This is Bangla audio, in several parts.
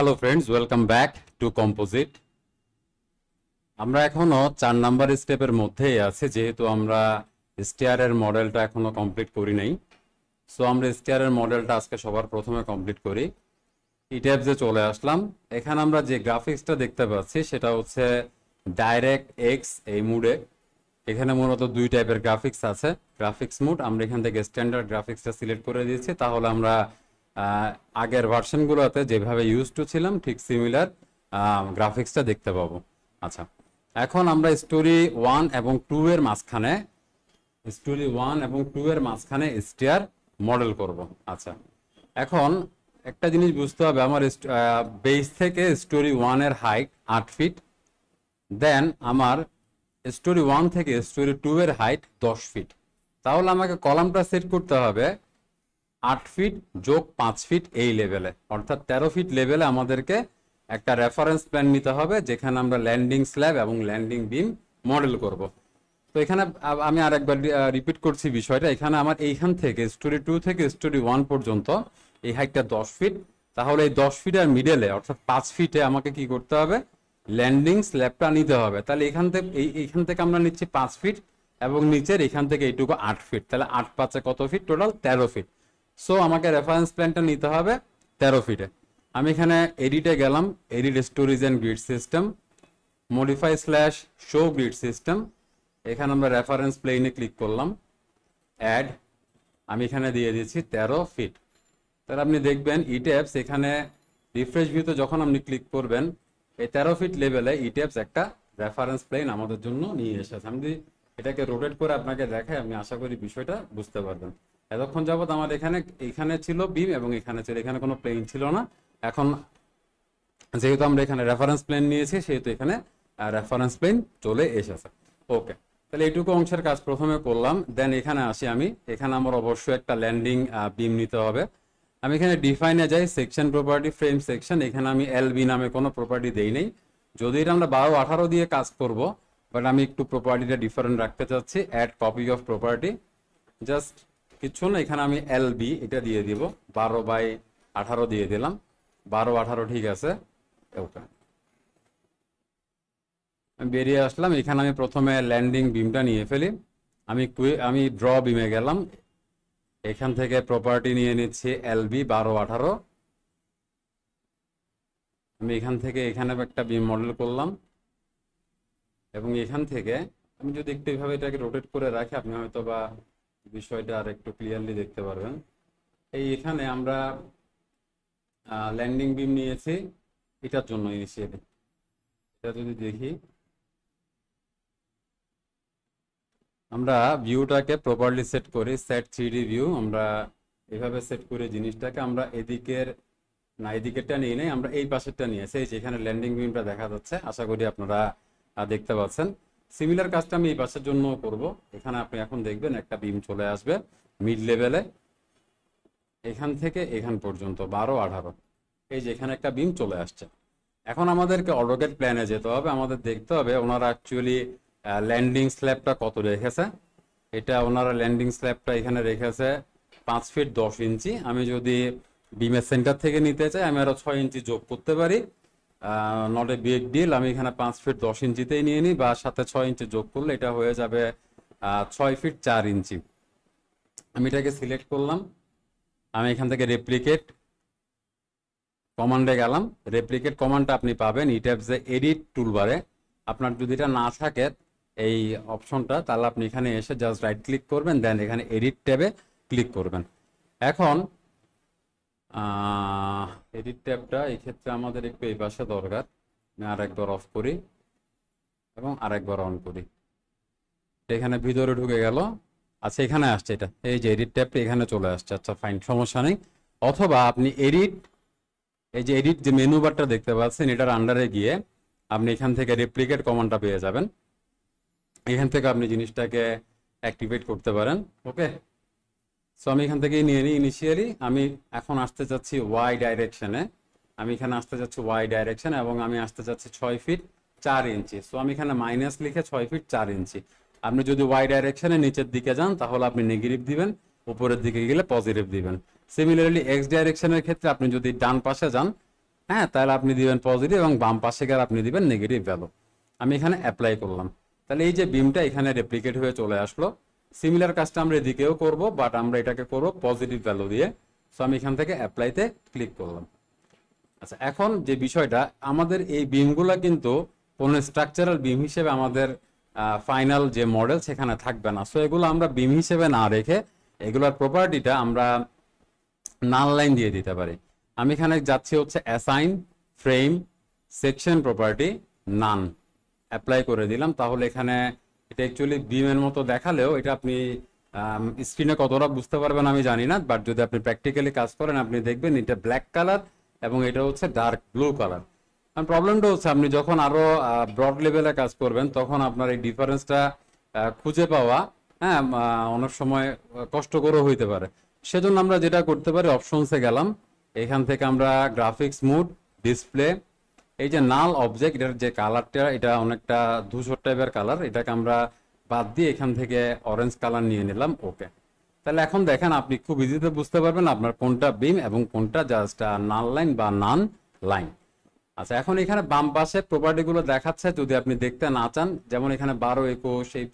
hello friends welcome back to composite আমরা এখনো চার নাম্বার স্টেপের মধ্যেই আছে যেহেতু আমরা স্টেয়ারের মডেলটা এখনো কমপ্লিট করি নাই সো আমরা স্টেয়ারের মডেলটা আজকে সবার প্রথমে কমপ্লিট করি ইট্যাবসে e চলে আসলাম এখানে আমরা যে গ্রাফিক্সটা দেখতে পাচ্ছি সেটা হচ্ছে ডাইরেক্ট এক্স এই মুডে এখানে মূলত দুই টাইপের গ্রাফিক্স আছে গ্রাফিক্স মুড আমরা এখান থেকে স্ট্যান্ডার্ড গ্রাফিক্সটা সিলেক্ট করে দিয়েছি তাহলে আমরা আগের ভার্সনগুলোতে যেভাবে ইউজ টু ছিলাম ঠিক সিমিলার গ্রাফিক্সটা দেখতে পাবো আচ্ছা এখন আমরা স্টোরি ওয়ান এবং টু এর মাঝখানে স্টোরি ওয়ান এবং টু এর মাঝখানে স্টিয়ার মডেল করব আচ্ছা এখন একটা জিনিস বুঝতে হবে আমার বেস থেকে স্টোরি ওয়ানের হাইট আট ফিট দেন আমার স্টোরি ওয়ান থেকে স্টোরি টু এর হাইট দশ ফিট তাহলে আমাকে কলামটা সেট করতে হবে আট ফিট যোগ পাঁচ ফিট এই লেভেলে অর্থাৎ তেরো ফিট লেভেলে আমাদেরকে একটা রেফারেন্স প্ল্যান নিতে হবে যেখানে আমরা ল্যান্ডিং স্ল্যাব এবং ল্যান্ডিং বিম মডেল করব তো এখানে আমি আর একবার রিপিট করছি বিষয়টা এখানে আমার এইখান থেকে স্টোরি টু থেকে স্টোরি ওয়ান পর্যন্ত এই হাইটটা দশ ফিট তাহলে এই দশ ফিট আর মিডেলে অর্থাৎ পাঁচ ফিটে আমাকে কি করতে হবে ল্যান্ডিং স্ল্যাবটা নিতে হবে তাহলে এখান থেকে এইখান থেকে আমরা নিচ্ছি পাঁচ ফিট এবং নিচের এখান থেকে এইটুকু আট ফিট তাহলে আট পাঁচে কত ফিট টোটাল তেরো ফিট সো আমাকে রেফারেন্স প্ল্যানটা নিতে হবে তেরো ফিটে আমি এখানে এডিটে গেলাম edit stories and grid system modify slash show grid system এখানে আমরা রেফারেন্স প্লেনে ক্লিক করলাম অ্যাড আমি এখানে দিয়ে দিয়েছি তেরো ফিট তাহলে আপনি দেখবেন ইটেপস e এখানে রিফ্রেশ ভিউতে যখন আপনি ক্লিক করবেন এই তেরো ফিট লেভেলে ইটেপস একটা রেফারেন্স প্লেন আমাদের জন্য নিয়ে এসেছে আমি এটাকে রোটেট করে আপনাকে দেখে আমি আশা করি বিষয়টা বুঝতে পারবেন এতক্ষণ যাবৎ আমার এখানে এখানে ছিল বিম এবং এখানে ছিল এখানে কোনো প্লেন ছিল না এখন যেহেতু আমরা এখানে রেফারেন্স প্লেন নিয়েছি সেহেতু এখানে রেফারেন্স প্লেন চলে এসেছে ওকে তাহলে এইটুকু অংশের কাজ প্রথমে করলাম দেন এখানে আসি আমি এখানে আমার অবশ্যই একটা ল্যান্ডিং বিম নিতে হবে আমি এখানে ডিফাইনে যাই সেকশন প্রপার্টি ফ্রেম সেকশন এখানে আমি এল বি নামে কোনো প্রপার্টি দেই নেই যদি এটা আমরা বারো আঠারো দিয়ে কাজ করব বাট আমি একটু প্রপার্টিটা ডিফারেন্ট রাখতে চাচ্ছি add copy of property just কিচ্ছু না এখানে আমি এল বি এটা দিয়ে দিব বারো বাই আঠারো দিয়ে দিলাম বারো আঠারো ঠিক আছে ওটা আমি বেরিয়ে আসলাম এখানে আমি প্রথমে ল্যান্ডিং বিমটা নিয়ে ফেলি আমি আমি ড্র বিমে গেলাম এখান থেকে প্রপার্টি নিয়ে নিচ্ছি বি বারো আঠারো আমি এখান থেকে এখানে একটা বিম মডেল করলাম এবং এখান থেকে আমি যদি একটু এভাবে এটাকে রোটেট করে রাখি আপনি হয়তো বা বিষয়টা আর একটু ক্লিয়ারলি দেখতে পারবেন এই এখানে আমরা ল্যান্ডিং বিম নিয়েছি এটার জন্য ইনিশিয়ালি এটা যদি দেখি আমরা ভিউটাকে প্রপারলি সেট করি সেট থ্রি ভিউ আমরা এভাবে সেট করে জিনিসটাকে আমরা এদিকের না এদিকেরটা নিয়ে নেই আমরা এই পাশেরটা নিয়ে আসি যেখানে ল্যান্ডিং বিমটা দেখা যাচ্ছে আশা করি আপনারা দেখতে পাচ্ছেন সিমিলার কাজটা আমি এই বাসের জন্য করব এখানে আপনি এখন দেখবেন একটা বিম চলে আসবে মিড লেভেলে এখান থেকে এখান পর্যন্ত বারো আঠারো এই যে এখানে একটা বিম চলে আসছে এখন আমাদেরকে অডোকেট প্ল্যানে যেতে হবে আমাদের দেখতে হবে ওনারা অ্যাকচুয়ালি ল্যান্ডিং স্ল্যাবটা কত রেখেছে এটা ওনারা ল্যান্ডিং স্ল্যাবটা এখানে রেখেছে পাঁচ ফিট দশ ইঞ্চি আমি যদি বিমের সেন্টার থেকে নিতে চাই আমি আরও ছয় ইঞ্চি যোগ করতে পারি নট এ বিগ ডিল আমি এখানে পাঁচ ফিট দশ ইঞ্চিতেই নিয়ে নিই বা সাথে ছয় ইঞ্চি যোগ করলে এটা হয়ে যাবে ছয় ফিট চার ইঞ্চি আমি এটাকে সিলেক্ট করলাম আমি এখান থেকে রেপ্লিকেট কমান্ডে গেলাম রেপ্লিকেট কমান্ডটা আপনি পাবেন ইট্যাপসে এডিট টুলবারে আপনার যদি এটা না থাকে এই অপশনটা তাহলে আপনি এখানে এসে জাস্ট রাইট ক্লিক করবেন দেন এখানে এডিট ট্যাবে ক্লিক করবেন এখন এডিট ট্যাবটা এই ক্ষেত্রে আমাদের একটু এই পাশে দরকার আমি আরেকবার অফ করি এবং আরেকবার অন করি এখানে ভিতরে ঢুকে গেল আচ্ছা এখানে আসছে এটা এই যে এডিট ট্যাবটা এখানে চলে আসছে আচ্ছা ফাইন সমস্যা নেই অথবা আপনি এডিট এই যে এডিট যে মেনু বারটা দেখতে পাচ্ছেন এটার আন্ডারে গিয়ে আপনি এখান থেকে রেপ্লিকেট কমানটা পেয়ে যাবেন এখান থেকে আপনি জিনিসটাকে অ্যাক্টিভেট করতে পারেন ওকে সো আমি এখান থেকেই নিয়ে নিই ইনিশিয়ালি আমি এখন আসতে চাচ্ছি ওয়াই ডাইরেকশনে আমি এখানে আসতে চাচ্ছি ওয়াই ডাইরেকশন এবং আমি আসতে চাচ্ছি ছয় ফিট চার ইঞ্চি সো আমি এখানে মাইনাস লিখে ছয় ফিট চার ইঞ্চি আপনি যদি ওয়াই ডাইরেকশনে নিচের দিকে যান তাহলে আপনি নেগেটিভ দিবেন উপরের দিকে গেলে পজিটিভ দিবেন সিমিলারলি এক্স ডাইরেকশনের ক্ষেত্রে আপনি যদি ডান পাশে যান হ্যাঁ তাহলে আপনি দিবেন পজিটিভ এবং বাম পাশে গেলে আপনি দিবেন নেগেটিভ ভ্যালু আমি এখানে অ্যাপ্লাই করলাম তাহলে এই যে বিমটা এখানে রেপ্লিকেট হয়ে চলে আসলো সিমিলার কাজটা আমরা এদিকেও করব বাট আমরা এটাকে করব পজিটিভ ভ্যালু দিয়ে সো আমি এখান থেকে অ্যাপ্লাইতে ক্লিক করলাম আচ্ছা এখন যে বিষয়টা আমাদের এই বিমগুলো কিন্তু কোনো স্ট্রাকচারাল বিম হিসেবে আমাদের ফাইনাল যে মডেল সেখানে থাকবে না সো এগুলো আমরা বিম হিসেবে না রেখে এগুলোর প্রপার্টিটা আমরা নাল লাইন দিয়ে দিতে পারি আমি এখানে যাচ্ছি হচ্ছে assign frame section property none apply করে দিলাম তাহলে এখানে এটা অ্যাকচুয়ালি বিমের মতো দেখালেও এটা আপনি স্ক্রিনে কতটা বুঝতে পারবেন আমি জানি না বাট যদি আপনি প্র্যাকটিক্যালি কাজ করেন আপনি দেখবেন এটা ব্ল্যাক কালার এবং এটা হচ্ছে ডার্ক ব্লু কালার প্রবলেমটা হচ্ছে আপনি যখন আরও ব্রড লেভেলে কাজ করবেন তখন আপনার এই ডিফারেন্সটা খুঁজে পাওয়া হ্যাঁ অনেক সময় কষ্টকরও হইতে পারে সেজন্য আমরা যেটা করতে পারি অপশনসে গেলাম এখান থেকে আমরা গ্রাফিক্স মুড ডিসপ্লে এই যে নাল অবজেক্ট এটার যে কালারটা এটা অনেকটা ধূসর টাইপের কালার এটাকে আমরা বাদ দিয়ে এখান থেকে অরেঞ্জ কালার নিয়ে নিলাম ওকে তাহলে এখন দেখেন আপনি খুব ইজিতে বুঝতে পারবেন আপনার কোনটা বিম এবং কোনটা জাস্ট নাল লাইন বা নান লাইন আচ্ছা এখন এখানে বাম পাশে প্রপার্টিগুলো দেখাচ্ছে যদি আপনি দেখতে না চান যেমন এখানে বারো একুশ এই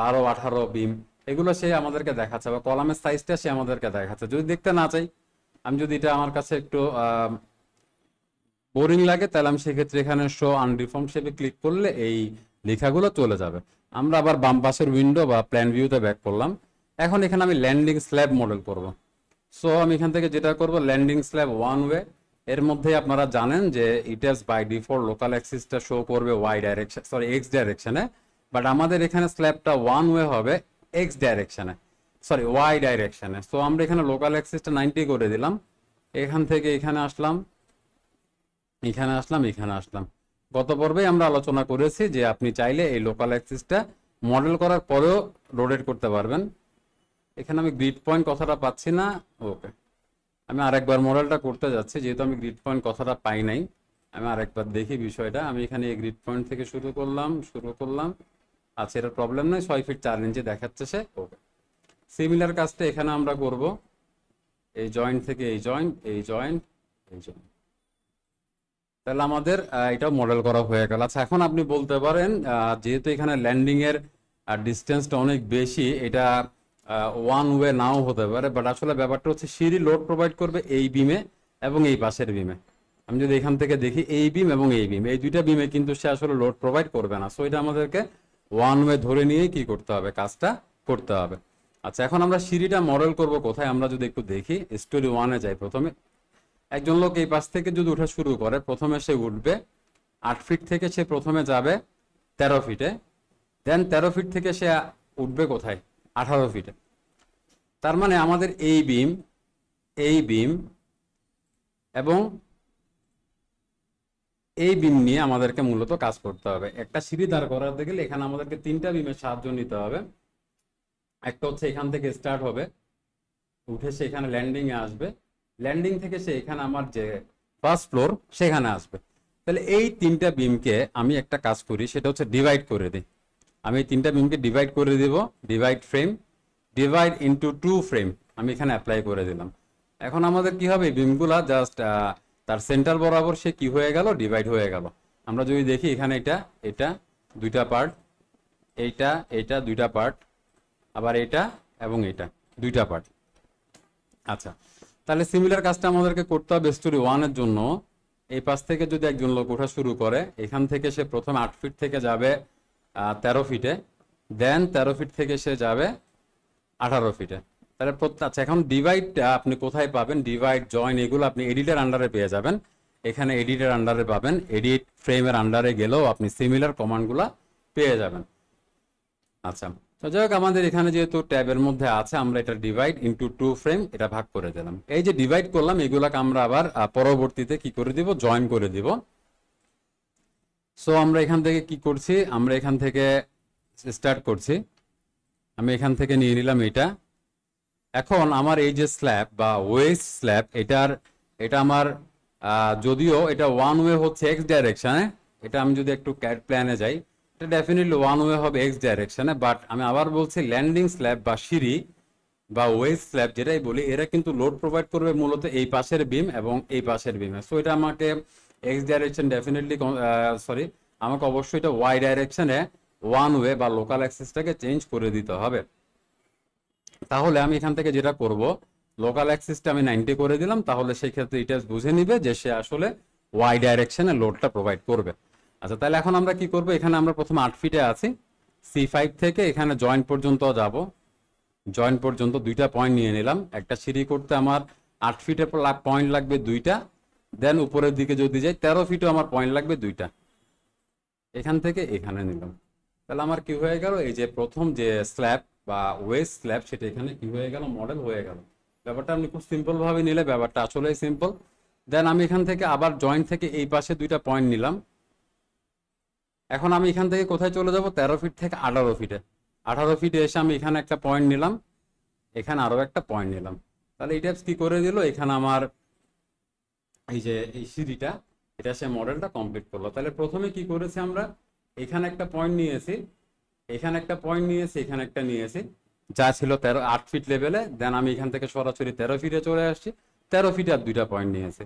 বারো আঠারো বিম এগুলো সে আমাদেরকে দেখাচ্ছে বা কলামের সাইজটা সে আমাদেরকে দেখাচ্ছে যদি দেখতে না চাই আমি যদি এটা আমার কাছে একটু বোরিং লাগে তাহলে আমি সেক্ষেত্রে এখানে শো আনরিফর্ম শেপে ক্লিক করলে এই লেখাগুলো চলে যাবে আমরা আবার বাম পাশের উইন্ডো বা প্ল্যান ভিউতে ব্যাক করলাম এখন এখানে আমি ল্যান্ডিং স্ল্যাব মডেল করব সো আমি এখান থেকে যেটা করব ল্যান্ডিং স্ল্যাব ওয়ান ওয়ে এর মধ্যে আপনারা জানেন যে ইটাস বাই ডিফল্ট লোকাল অ্যাক্সিসটা শো করবে ওয়াই ডাইরেকশন সরি এক্স ডাইরেকশনে বাট আমাদের এখানে স্ল্যাবটা ওয়ান ওয়ে হবে এক্স ডাইরেকশনে সরি ওয়াই ডাইরেকশনে সো আমরা এখানে লোকাল অ্যাক্সিসটা নাইনটি করে দিলাম এখান থেকে এখানে আসলাম এখানে আসলাম এখানে আসলাম গত পর্বে আমরা আলোচনা করেছি যে আপনি চাইলে এই লোকাল অ্যাক্সিসটা মডেল করার পরেও রোটেট করতে পারবেন এখানে আমি গ্রিড পয়েন্ট কথাটা পাচ্ছি না ওকে আমি আরেকবার মডেলটা করতে যাচ্ছি যেহেতু আমি গ্রিড পয়েন্ট কথাটা পাই নাই আমি আরেকবার দেখি বিষয়টা আমি এখানে এই গ্রিড পয়েন্ট থেকে শুরু করলাম শুরু করলাম আচ্ছা এটা প্রবলেম নয় ছয় ফিট চার ইঞ্চি দেখাচ্ছে সে ওকে সিমিলার কাজটা এখানে আমরা করব এই জয়েন্ট থেকে এই জয়েন্ট এই জয়েন্ট এই জয়েন্ট তাহলে আমাদের এটা মডেল করা হয়ে গেল আচ্ছা এখন আপনি বলতে পারেন যেহেতু এখানে ল্যান্ডিং এর ডিস্টেন্সটা অনেক বেশি এটা ওয়ান ওয়ে নাও হতে পারে বাট আসলে ব্যাপারটা হচ্ছে সিঁড়ি লোড প্রোভাইড করবে এই বিমে এবং এই পাশের বিমে আমি যদি এখান থেকে দেখি এই বিম এবং এই বিম এই দুইটা বিমে কিন্তু সে আসলে লোড প্রোভাইড করবে না সো এটা আমাদেরকে ওয়ান ওয়ে ধরে নিয়ে কি করতে হবে কাজটা করতে হবে আচ্ছা এখন আমরা সিঁড়িটা মডেল করব কোথায় আমরা যদি একটু দেখি স্টোরি ওয়ানে যাই প্রথমে একজন লোক এই পাশ থেকে যদি উঠা শুরু করে প্রথমে সে উঠবে আট ফিট থেকে সে প্রথমে যাবে তেরো ফিটে দেন তেরো ফিট থেকে সে উঠবে কোথায় আঠারো ফিটে তার মানে আমাদের এই বিম এই বিম এবং এই বিম নিয়ে আমাদেরকে মূলত কাজ করতে হবে একটা সিঁড়ি দাঁড় করাতে গেলে এখানে আমাদেরকে তিনটা বিমের সাহায্য নিতে হবে একটা হচ্ছে এখান থেকে স্টার্ট হবে উঠে সেখানে ল্যান্ডিংয়ে আসবে ল্যান্ডিং থেকে সে এখানে আমার যে ফার্স্ট ফ্লোর সেখানে আসবে তাহলে এই তিনটা বিমকে আমি একটা কাজ করি সেটা হচ্ছে ডিভাইড করে দিই আমি এই তিনটা বিমকে ডিভাইড করে দিব divide frame divide into two frame আমি এখানে অ্যাপ্লাই করে দিলাম এখন আমাদের কি হবে বিমগুলা জাস্ট তার সেন্টার বরাবর সে কি হয়ে গেল ডিভাইড হয়ে গেল আমরা যদি দেখি এখানে এটা এটা দুইটা পার্ট এইটা এটা দুইটা পার্ট আবার এটা এবং এটা দুইটা পার্ট আচ্ছা তাহলে সিমিলার কাজটা আমাদেরকে করতে হবে স্টোরি ওয়ানের জন্য এই পাশ থেকে যদি একজন লোক ওঠা শুরু করে এখান থেকে সে প্রথম আট ফিট থেকে যাবে তেরো ফিটে দেন তেরো ফিট থেকে সে যাবে আঠারো ফিটে তাহলে আচ্ছা এখন ডিভাইডটা আপনি কোথায় পাবেন ডিভাইড জয়েন এগুলো আপনি এডিটের আন্ডারে পেয়ে যাবেন এখানে এডিটের আন্ডারে পাবেন এডিট ফ্রেমের আন্ডারে গেলেও আপনি সিমিলার কমান্ডগুলো পেয়ে যাবেন আচ্ছা তো যাই হোক আমাদের এখানে যেহেতু ট্যাবের মধ্যে আছে আমরা এটা ডিভাইড ইন্টু টু ফ্রেম এটা ভাগ করে দিলাম এই যে ডিভাইড করলাম এগুলাকে আমরা আবার পরবর্তীতে কি করে দিব জয়েন করে দিব সো আমরা এখান থেকে কি করছি আমরা এখান থেকে স্টার্ট করছি আমি এখান থেকে নিয়ে নিলাম এটা এখন আমার এই যে স্ল্যাব বা ওয়েস্ট স্ল্যাব এটার এটা আমার যদিও এটা ওয়ান ওয়ে হচ্ছে এক্স ডাইরেকশানে এটা আমি যদি একটু ক্যাট প্ল্যানে যাই এটা ডেফিনেটলি ওয়ান ওয়ে হবে এক্স ডাইরেকশনে বাট আমি আবার বলছি ল্যান্ডিং স্ল্যাব বা সিঁড়ি বা ওয়েজ স্ল্যাব যেটাই বলি এরা কিন্তু লোড প্রোভাইড করবে মূলত এই পাশের বিম এবং এই পাশের বিমে সো এটা আমাকে এক্স ডাইরেকশন ডেফিনেটলি সরি আমাকে অবশ্যই এটা ওয়াই ডাইরেকশনে ওয়ান ওয়ে বা লোকাল অ্যাক্সেসটাকে চেঞ্জ করে দিতে হবে তাহলে আমি এখান থেকে যেটা করব লোকাল অ্যাক্সেসটা আমি নাইনটি করে দিলাম তাহলে সেই ক্ষেত্রে ইটাস বুঝে নিবে যে সে আসলে ওয়াই ডাইরেকশনে লোডটা প্রোভাইড করবে আচ্ছা তাহলে এখন আমরা কি করব এখানে আমরা প্রথম আট ফিটে আছি সি ফাইভ থেকে এখানে জয়েন্ট পর্যন্ত যাব জয়েন্ট পর্যন্ত দুইটা পয়েন্ট নিয়ে নিলাম একটা সিঁড়ি করতে আমার আট ফিটে পয়েন্ট লাগবে দুইটা দেন উপরের দিকে যদি যাই তেরো ফিটও আমার পয়েন্ট লাগবে দুইটা এখান থেকে এখানে নিলাম তাহলে আমার কি হয়ে গেল এই যে প্রথম যে স্ল্যাব বা ওয়েস্ট স্ল্যাব সেটা এখানে কি হয়ে গেল মডেল হয়ে গেল ব্যাপারটা আপনি খুব সিম্পলভাবে নিলে ব্যাপারটা আসলেই সিম্পল দেন আমি এখান থেকে আবার জয়েন্ট থেকে এই পাশে দুইটা পয়েন্ট নিলাম এখন আমি এখান থেকে কোথায় চলে যাব তেরো ফিট থেকে আঠারো ফিটে আঠারো ফিটে এসে আমি এখানে একটা পয়েন্ট নিলাম এখানে আরও একটা পয়েন্ট নিলাম তাহলে এই টাইপস কী করে দিল এখানে আমার এই যে এই সিঁড়িটা এটা সে মডেলটা কমপ্লিট করলো তাহলে প্রথমে কি করেছি আমরা এখানে একটা পয়েন্ট নিয়েছি এখানে একটা পয়েন্ট নিয়েছি এখানে একটা নিয়েছি যা ছিল তেরো আট ফিট লেভেলে দেন আমি এখান থেকে সরাসরি তেরো ফিটে চলে আসছি তেরো ফিটে আর দুইটা পয়েন্ট নিয়েছে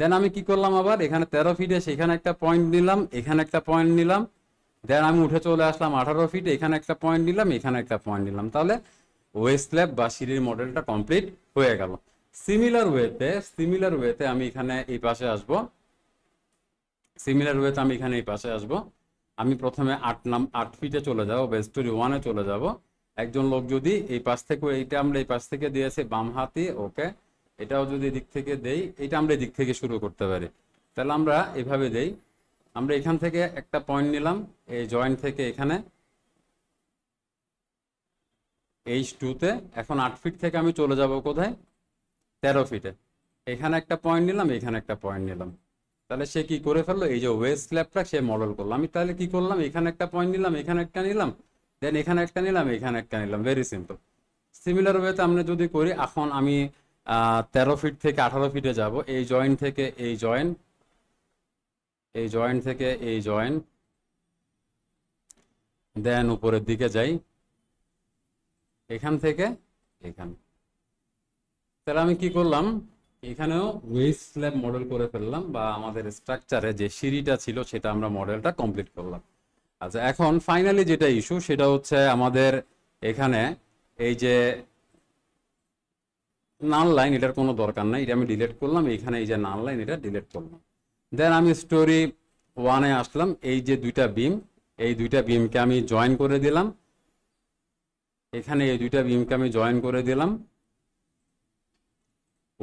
দেন আমি কি করলাম আবার এখানে তেরো ফিটে সেখানে একটা পয়েন্ট নিলাম এখানে একটা পয়েন্ট নিলাম দেন আমি উঠে চলে আসলাম আঠারো ফিট এখানে একটা পয়েন্ট নিলাম এখানে একটা পয়েন্ট নিলাম তাহলে ওয়েস্ট ল্যাব বা সিঁড়ির মডেলটা কমপ্লিট হয়ে গেল সিমিলার ওয়েতে সিমিলার ওয়েতে আমি এখানে এই পাশে আসব সিমিলার ওয়েতে আমি এখানে এই পাশে আসব আমি প্রথমে আট নাম আট ফিটে চলে যাবো বেস্টোরি ওয়ানে চলে যাব একজন লোক যদি এই পাশ থেকে এইটা আমরা এই পাশ থেকে দিয়েছি বাম হাতি ওকে এটাও যদি দিক থেকে দেই এটা আমরা দিক থেকে শুরু করতে পারি তাহলে আমরা এভাবে দেই আমরা এখান থেকে একটা পয়েন্ট নিলাম এই জয়েন্ট থেকে এখানে এইচ টুতে এখন আট ফিট থেকে আমি চলে যাব কোথায় তেরো ফিটে এখানে একটা পয়েন্ট নিলাম এখানে একটা পয়েন্ট নিলাম তাহলে সে কি করে ফেললো এই যে ওয়েস্ট স্ল্যাবটা সে মডেল করলো আমি তাহলে কি করলাম এখানে একটা পয়েন্ট নিলাম এখানে একটা নিলাম দেন এখানে একটা নিলাম এখানে একটা নিলাম ভেরি সিম্পল সিমিলার ওয়েতে আমরা যদি করি এখন আমি তেরো ফিট থেকে আঠারো ফিটে যাব এই জয়েন্ট থেকে এই জয়েন্ট এই জয়েন্ট থেকে এই জয়েন্ট দেন উপরের দিকে যাই এখান থেকে এখান তাহলে আমি কি করলাম এখানেও উইস স্ল্যাব মডেল করে ফেললাম বা আমাদের স্ট্রাকচারে যে সিঁড়িটা ছিল সেটা আমরা মডেলটা কমপ্লিট করলাম আচ্ছা এখন ফাইনালি যেটা ইস্যু সেটা হচ্ছে আমাদের এখানে এই যে নান লাইন এটার কোনো দরকার নাই এটা আমি ডিলেট করলাম এখানে এই যে নান লাইন এটা ডিলেট করলাম দেন আমি স্টোরি ওয়ানে আসলাম এই যে দুইটা বিম এই দুইটা বিমকে আমি জয়েন করে দিলাম এখানে এই দুইটা বিমকে আমি জয়েন করে দিলাম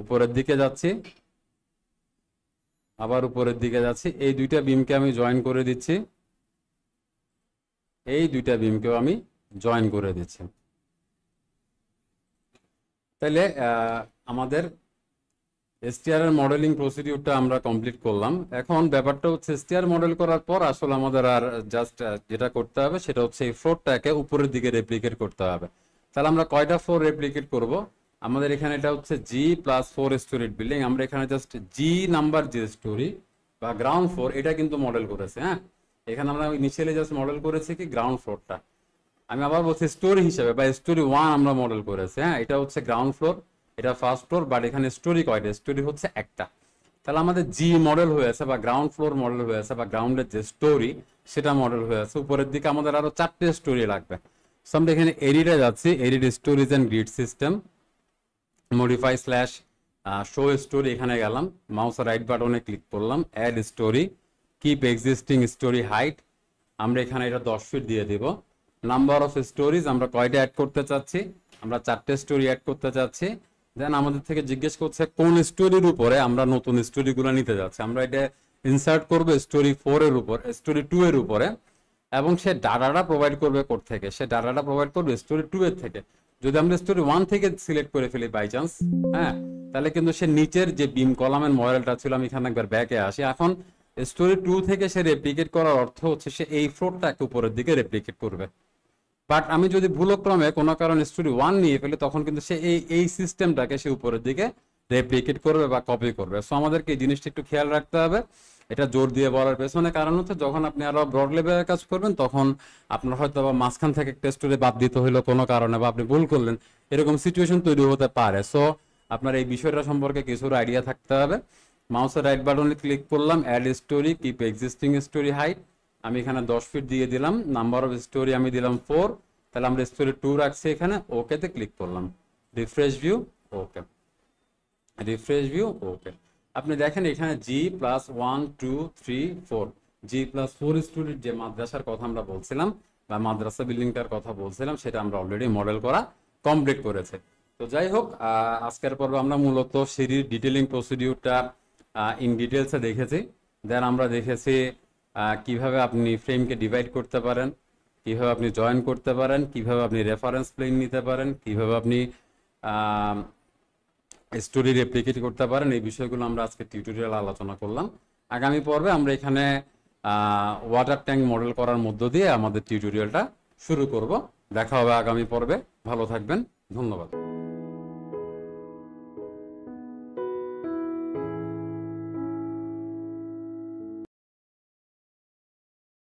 উপরের দিকে যাচ্ছি আবার উপরের দিকে যাচ্ছি এই দুইটা বিমকে আমি জয়েন করে দিচ্ছি এই দুইটা বিমকেও আমি জয়েন করে দিচ্ছি তাহলে আমাদের এসটিআর এর মডেলিং প্রসিডিউরটা আমরা কমপ্লিট করলাম এখন ব্যাপারটা হচ্ছে এসটিআর মডেল করার পর আসলে আমাদের আর জাস্ট যেটা করতে হবে সেটা হচ্ছে এই ফ্লোরটাকে উপরের দিকে রেপ্লিকেট করতে হবে তাহলে আমরা কয়টা ফ্লোর রেপ্লিকেট করব আমাদের এখানে এটা হচ্ছে G plus four storied building আমরা এখানে জাস্ট জি নাম্বার যে স্টোরি বা গ্রাউন্ড ফ্লোর এটা কিন্তু মডেল করেছে হ্যাঁ এখানে আমরা ইনিশিয়ালি জাস্ট মডেল করেছি কি গ্রাউন্ড ফ্লোরটা আমি আবার বলছি স্টোরি হিসাবে বা স্টোরি ওয়ান আমরা মডেল করেছি হ্যাঁ এটা হচ্ছে গ্রাউন্ড ফ্লোর এটা ফার্স্ট ফ্লোর বাট এখানে স্টোরি কয়টা স্টোরি হচ্ছে একটা তাহলে আমাদের জি মডেল হয়েছে বা গ্রাউন্ড ফ্লোর মডেল হয়েছে বা গ্রাউন্ডের যে স্টোরি সেটা মডেল হয়েছে উপরের দিকে আমাদের আরো চারটে স্টোরি লাগবে সো আমরা এখানে এডিটে যাচ্ছি edit stories and grid system modify slash show story এখানে গেলাম মাউস রাইট বাটনে ক্লিক করলাম add story keep existing story height আমরা এখানে এটা দশ ফিট দিয়ে দেবো নাম্বার অফ স্টোরিজ আমরা কয়টা অ্যাড করতে চাচ্ছি আমরা চারটে স্টোরি অ্যাড করতে চাচ্ছি দেন আমাদের থেকে জিজ্ঞেস করছে কোন স্টোরির উপরে আমরা নতুন স্টোরিগুলো নিতে যাচ্ছি আমরা এটা ইনসার্ট করবো স্টোরি ফোর এর উপর স্টোরি টু এর উপরে এবং সে ডাটাটা প্রোভাইড করবে কোর থেকে সে ডাটাটা প্রোভাইড করবে স্টোরি টু এর থেকে যদি আমরা স্টোরি ওয়ান থেকে সিলেক্ট করে ফেলি বাই চান্স হ্যাঁ তাহলে কিন্তু সে নিচের যে বিম কলামের মডেলটা ছিল আমি এখানে একবার ব্যাকে আসি এখন স্টোরি টু থেকে সে রেপ্লিকেট করার অর্থ হচ্ছে সে এই ফ্লোরটা ফ্লোরটাকে উপরের দিকে রেপ্লিকেট করবে বাট আমি যদি ভুলক্রমে কোনো কারণে স্টুডিও ওয়ান নিয়ে ফেলি তখন কিন্তু সে এই এই সিস্টেমটাকে সে উপরের দিকে রেপ্লিকেট করবে বা কপি করবে সো আমাদেরকে এই জিনিসটা একটু খেয়াল রাখতে হবে এটা জোর দিয়ে বলার পেছনে কারণ হচ্ছে যখন আপনি আরো ব্রড লেভেলে কাজ করবেন তখন আপনার হয়তো বা মাঝখান থেকে একটা স্টোরি বাদ দিতে হইলো কোনো কারণে বা আপনি ভুল করলেন এরকম সিচুয়েশন তৈরি হতে পারে সো আপনার এই বিষয়টা সম্পর্কে কিছুর আইডিয়া থাকতে হবে মাউসের রাইট বাটনে ক্লিক করলাম add story keep existing story height আমি এখানে দশ ফিট দিয়ে দিলাম নাম্বার অফ স্টোরি আমি দিলাম ফোর তাহলে আমরা স্টোরি টু রাখছি এখানে ওকেতে ক্লিক করলাম refresh view okay refresh view okay আপনি দেখেন এখানে G plus one two three four G plus four student যে মাদ্রাসার কথা আমরা বলছিলাম বা মাদ্রাসা বিল্ডিংটার কথা বলছিলাম সেটা আমরা অলরেডি মডেল করা কমপ্লিট করেছে তো যাই হোক আজকের পর্বে আমরা মূলত সিঁড়ির ডিটেলিং প্রসিডিউরটা ইন ডিটেলসে দেখেছি দেন আমরা দেখেছি কিভাবে আপনি ফ্রেমকে ডিভাইড করতে পারেন কিভাবে আপনি জয়েন করতে পারেন কিভাবে আপনি রেফারেন্স প্লেন নিতে পারেন কিভাবে আপনি স্টোরি রেপ্লিকেট করতে পারেন এই বিষয়গুলো আমরা আজকে টিউটোরিয়াল আলোচনা করলাম আগামী পর্বে আমরা এখানে ওয়াটার ট্যাঙ্ক মডেল করার মধ্য দিয়ে আমাদের টিউটোরিয়ালটা শুরু করব দেখা হবে আগামী পর্বে ভালো থাকবেন ধন্যবাদ